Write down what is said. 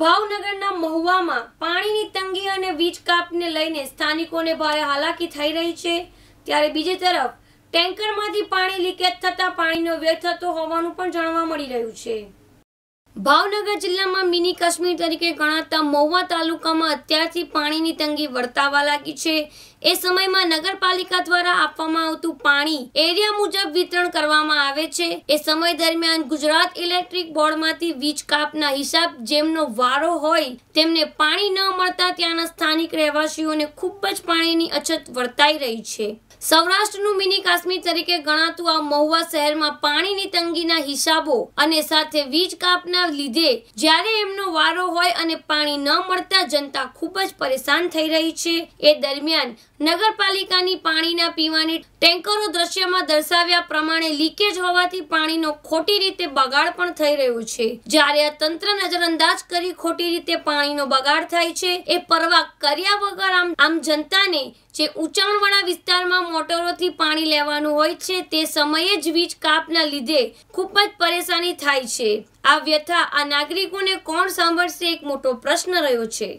ભાવનગરના મહુવામાં પાણીની તંગી અને વીજ કાપને લઈને સ્થાનિકોને ભારે હાલાકી થઈ રહી છે ત્યારે બીજી તરફ ટેન્કરમાંથી પાણી લીકેજ થતાં પાણીનો વ્યય થતો હોવાનું પણ જાણવા મળી રહ્યું છે ભાવનગર જિલ્લામાં મિની કાશ્મીર તરીકે ગણાતા મહુવા તાલુકામાં અત્યારથી પાણીની તંગી વર્તાવા લાગી છે એ સમયમાં નગરપાલિકા દ્વારા આપવામાં આવતું પાણી એરિયા મુજબ વિતરણ કરવામાં આવે છે એ સમય દરમિયાન ગુજરાત ઇલેક્ટ્રિક બોર્ડમાંથી વીજ કાપના હિસાબ જેમનો વારો હોય તેમને પાણી ન મળતા ત્યાંના સ્થાનિક રહેવાસીઓને ખૂબ જ પાણીની અછત વર્તાઈ રહી છે સૌરાષ્ટ્રનું મિની કાશ્મીર તરીકે ગણાતું આ મહુવા શહેરમાં પાણીની તંગીના હિસાબો અને સાથે વીજ કાપના ના લીધે જ્યારે એમનો વારો હોય અને પાણી ન મળતા જનતા ખૂબ જ પરેશાન થઈ રહી છે એ દરમિયાન નગરપાલિકાની પાણીના પીવાની ટેન્કરો દ્રશ્યમાં દર્શાવ્યા પ્રમાણે લીકેજ હોવાથી પાણીનો ખોટી રીતે બગાડ પણ થઈ રહ્યો છે જ્યારે આ તંત્ર નજરઅંદાજ કરી ખોટી રીતે પાણીનો બગાડ થાય છે એ પરવા કર્યા વગર આમ આમ જનતાને જે ઉંચાણવાળા વિસ્તારમાં મોટરોથી પાણી લેવાનું હોય છે તે સમયે જ વીજ કાપના લીધે ખૂબ જ પરેશાની થાય છે આ વ્યથા આ નાગરિકોને કોણ સાંભળશે એક મોટો પ્રશ્ન રહ્યો છે